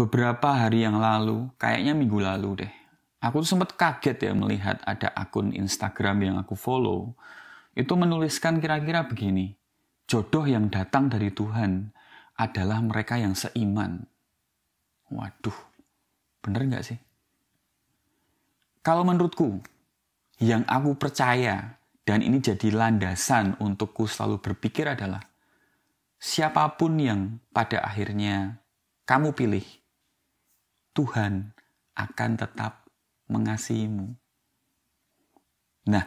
beberapa hari yang lalu, kayaknya minggu lalu deh, aku tuh sempat kaget ya melihat ada akun Instagram yang aku follow, itu menuliskan kira-kira begini, jodoh yang datang dari Tuhan adalah mereka yang seiman. Waduh, bener nggak sih? Kalau menurutku, yang aku percaya dan ini jadi landasan untukku selalu berpikir adalah siapapun yang pada akhirnya kamu pilih, Tuhan akan tetap mengasihimu. Nah,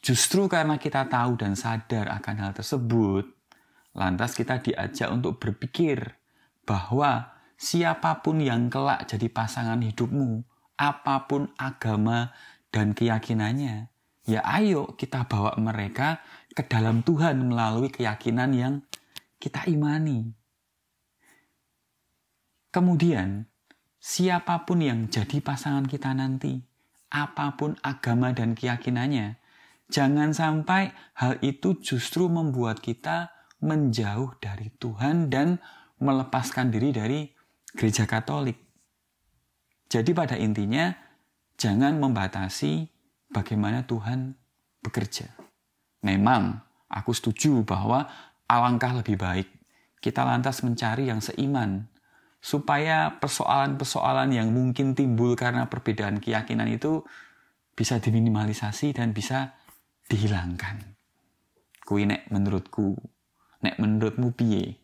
justru karena kita tahu dan sadar akan hal tersebut, lantas kita diajak untuk berpikir bahwa siapapun yang kelak jadi pasangan hidupmu, apapun agama dan keyakinannya, ya ayo kita bawa mereka ke dalam Tuhan melalui keyakinan yang kita imani. Kemudian, siapapun yang jadi pasangan kita nanti, apapun agama dan keyakinannya, jangan sampai hal itu justru membuat kita menjauh dari Tuhan dan melepaskan diri dari gereja Katolik. Jadi, pada intinya, jangan membatasi bagaimana Tuhan bekerja. Memang, aku setuju bahwa alangkah lebih baik kita lantas mencari yang seiman supaya persoalan-persoalan yang mungkin timbul karena perbedaan keyakinan itu bisa diminimalisasi dan bisa dihilangkan. Kui nek menurutku, nek menurutmu piye?